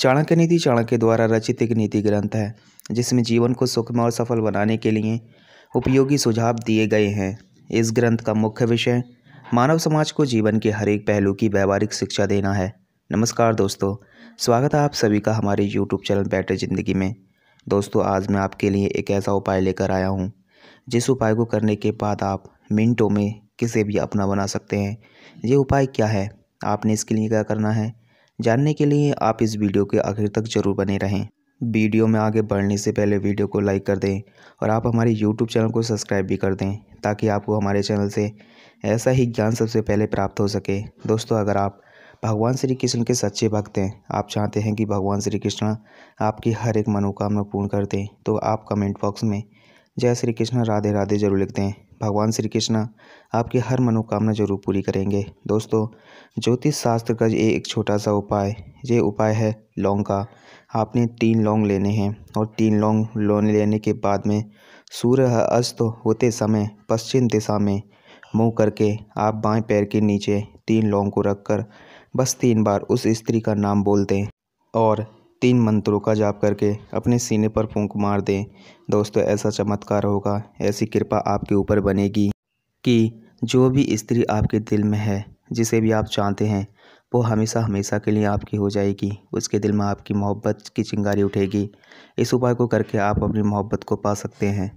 चाणक्य नीति चाणक्य द्वारा रचित एक नीति ग्रंथ है जिसमें जीवन को सुखमय और सफल बनाने के लिए उपयोगी सुझाव दिए गए हैं इस ग्रंथ का मुख्य विषय मानव समाज को जीवन के हर एक पहलू की व्यवहारिक शिक्षा देना है नमस्कार दोस्तों स्वागत है आप सभी का हमारे यूट्यूब चैनल बेटर ज़िंदगी में दोस्तों आज मैं आपके लिए एक ऐसा उपाय लेकर आया हूँ जिस उपाय को करने के बाद आप मिनटों में किसे भी अपना बना सकते हैं ये उपाय क्या है आपने इसके लिए क्या करना है जानने के लिए आप इस वीडियो के आखिर तक ज़रूर बने रहें वीडियो में आगे बढ़ने से पहले वीडियो को लाइक कर दें और आप हमारे यूट्यूब चैनल को सब्सक्राइब भी कर दें ताकि आपको हमारे चैनल से ऐसा ही ज्ञान सबसे पहले प्राप्त हो सके दोस्तों अगर आप भगवान श्री कृष्ण के सच्चे भक्त हैं आप चाहते हैं कि भगवान श्री कृष्ण आपकी हर एक मनोकामना पूर्ण कर दें तो आप कमेंट बॉक्स में जय श्री कृष्ण राधे राधे जरूर लिखते हैं भगवान श्री कृष्ण आपकी हर मनोकामना जरूर पूरी करेंगे दोस्तों ज्योतिष शास्त्र का ये एक छोटा सा उपाय ये उपाय है लौंग का आपने तीन लौंग लेने हैं और तीन लौंग लोन लेने के बाद में सूर्य अस्त होते समय पश्चिम दिशा में मुंह करके आप बाएं पैर के नीचे तीन लौंग को रखकर बस तीन बार उस स्त्री का नाम बोलते हैं और तीन मंत्रों का जाप करके अपने सीने पर फूंक मार दें दोस्तों ऐसा चमत्कार होगा ऐसी कृपा आपके ऊपर बनेगी कि जो भी स्त्री आपके दिल में है जिसे भी आप चाहते हैं वो हमेशा हमेशा के लिए आपकी हो जाएगी उसके दिल में आपकी मोहब्बत की चिंगारी उठेगी इस उपाय को करके आप अपनी मोहब्बत को पा सकते हैं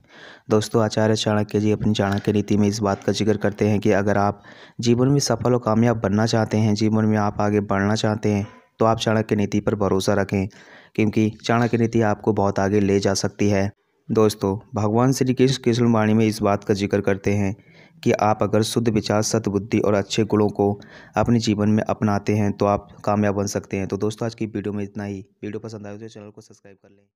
दोस्तों आचार्य चाणक्य जी अपनी चाणक्य नीति में इस बात का जिक्र करते हैं कि अगर आप जीवन में सफल और कामयाब बनना चाहते हैं जीवन में आप आगे बढ़ना चाहते हैं तो आप चाणक्य नीति पर भरोसा रखें क्योंकि चाणक्य नीति आपको बहुत आगे ले जा सकती है दोस्तों भगवान श्री कृष्ण कृष्ण वाणी में इस बात का जिक्र करते हैं कि आप अगर शुद्ध विचार सद्बुद्धि और अच्छे गुणों को अपने जीवन में अपनाते हैं तो आप कामयाब बन सकते हैं तो दोस्तों आज की वीडियो में इतना ही वीडियो पसंद आए तो चैनल को सब्सक्राइब कर लें